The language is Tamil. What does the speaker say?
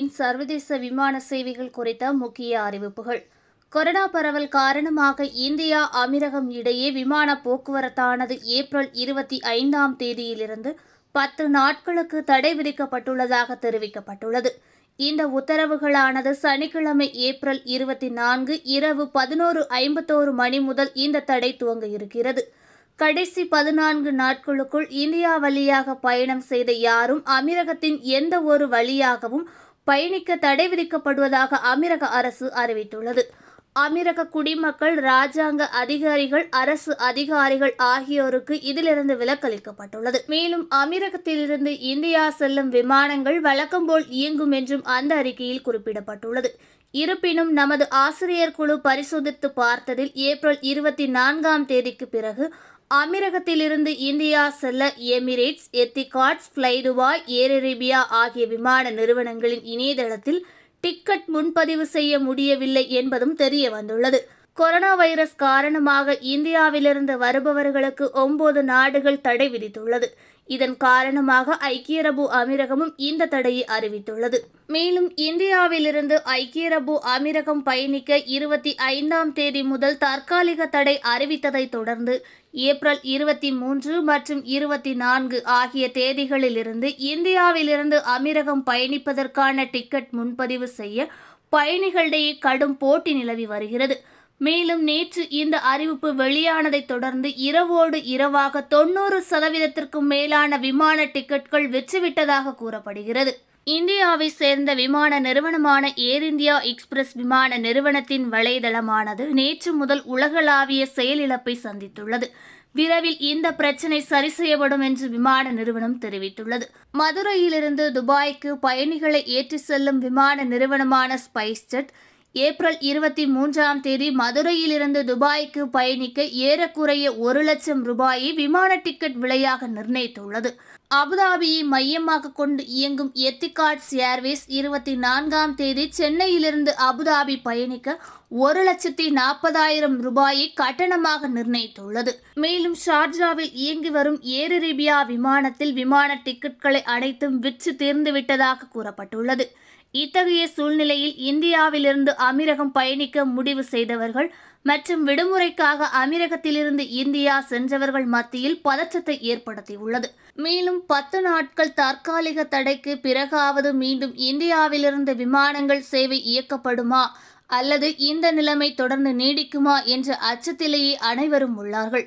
நாட்டின் சர்வதேச விமான சேவைகள் குறித்த முக்கிய அறிவிப்புகள் கொரோனா பரவல் காரணமாக இந்தியா அமீரகம் இடையே விமான போக்குவரத்தானது ஏப்ரல் இருபத்தி ஐந்தாம் தேதியிலிருந்து பத்து நாட்களுக்கு தடை விதிக்கப்பட்டுள்ளதாக தெரிவிக்கப்பட்டுள்ளது இந்த உத்தரவுகளானது சனிக்கிழமை ஏப்ரல் இருபத்தி நான்கு இரவு பதினோரு ஐம்பத்தோரு மணி முதல் இந்த தடை துவங்க இருக்கிறது கடைசி பதினான்கு நாட்களுக்குள் இந்தியா வழியாக பயணம் செய்த யாரும் அமீரகத்தின் எந்த ஒரு வழியாகவும் பயணிக்க தடை விதிக்கப்படுவதாக அமீரக அரசு அறிவித்துள்ளது அமீரக குடிமக்கள் ராஜாங்க அதிகாரிகள் அரசு அதிகாரிகள் ஆகியோருக்கு இதிலிருந்து விலக்களிக்கப்பட்டுள்ளது மேலும் அமீரகத்திலிருந்து இந்தியா செல்லும் விமானங்கள் வழக்கம் போல் இயங்கும் என்றும் அந்த அறிக்கையில் குறிப்பிடப்பட்டுள்ளது இருப்பினும் நமது ஆசிரியர் குழு பரிசோதித்து பார்த்ததில் ஏப்ரல் இருபத்தி நான்காம் தேதிக்கு பிறகு அமீரகத்திலிருந்து இந்தியா செல்ல எமிரேட்ஸ் எத்திகாட்ஸ் ஃப்ளைடுவா ஏர் அரேபியா ஆகிய விமான நிறுவனங்களின் இணையதளத்தில் டிக்கெட் முன்பதிவு செய்ய முடியவில்லை என்பதும் தெரிய வந்துள்ளது கொரோனா வைரஸ் காரணமாக இந்தியாவிலிருந்து வருபவர்களுக்கு ஒன்பது நாடுகள் தடை விதித்துள்ளது இதன் காரணமாக ஐக்கிய அரபு அமீரகமும் இந்த தடையை அறிவித்துள்ளது மேலும் இந்தியாவிலிருந்து ஐக்கிய அரபு அமீரகம் பயணிக்க இருபத்தி ஐந்தாம் தேதி முதல் தற்காலிக தடை அறிவித்ததை தொடர்ந்து ஏப்ரல் இருபத்தி மூன்று மற்றும் இருபத்தி நான்கு ஆகிய தேதிகளிலிருந்து இந்தியாவிலிருந்து அமீரகம் பயணிப்பதற்கான டிக்கெட் முன்பதிவு செய்ய பயணிகளிடையே கடும் போட்டி நிலவி வருகிறது மேலும் நேற்று இந்த அறிவிப்பு வெளியானதை தொடர்ந்து இரவோடு இரவாக தொண்ணூறு சதவீதத்திற்கும் மேலான விமான டிக்கெட்கள் விற்றுவிட்டதாக கூறப்படுகிறது இந்தியாவை சேர்ந்த விமான நிறுவனமான ஏர் இந்தியா எக்ஸ்பிரஸ் விமான நிறுவனத்தின் வலைதளமானது நேற்று முதல் உலகளாவிய செயலிழப்பை சந்தித்துள்ளது விரைவில் இந்த பிரச்சினை சரி செய்யப்படும் என்று விமான நிறுவனம் தெரிவித்துள்ளது மதுரையிலிருந்து துபாய்க்கு பயணிகளை ஏற்றி செல்லும் விமான நிறுவனமான ஸ்பைஸ்ஜெட் ஏப்ரல் இருபத்தி மூன்றாம் தேதி மதுரையிலிருந்து துபாய்க்கு பயணிக்க ஏறக்குறைய ஒரு லட்சம் ரூபாயை விமான டிக்கெட் விலையாக நிர்ணயித்துள்ளது அபுதாபியை மையமாக கொண்டு இயங்கும் எத்திகாட்ஸ் ஏர்வேஸ் இருபத்தி நான்காம் தேதி சென்னையிலிருந்து அபுதாபி பயணிக்க ஒரு லட்சத்தி நாற்பதாயிரம் ரூபாயை கட்டணமாக நிர்ணயித்துள்ளது மேலும் ஷார்ஜாவில் இயங்கி வரும் ஏர் அரேபியா விமானத்தில் விமான டிக்கெட்களை அனைத்தும் விற்று தீர்ந்துவிட்டதாக கூறப்பட்டுள்ளது இத்தகைய சூழ்நிலையில் இந்தியாவிலிருந்து அமீரகம் பயணிக்க முடிவு செய்தவர்கள் மற்றும் விடுமுறைக்காக அமீரகத்திலிருந்து இந்தியா சென்றவர்கள் மத்தியில் பதற்றத்தை ஏற்படுத்தியுள்ளது மேலும் பத்து நாட்கள் தற்காலிக தடைக்கு பிறகாவது மீண்டும் இந்தியாவிலிருந்து விமானங்கள் சேவை இயக்கப்படுமா அல்லது இந்த நிலைமை தொடர்ந்து நீடிக்குமா என்ற அச்சத்திலேயே அனைவரும் உள்ளார்கள்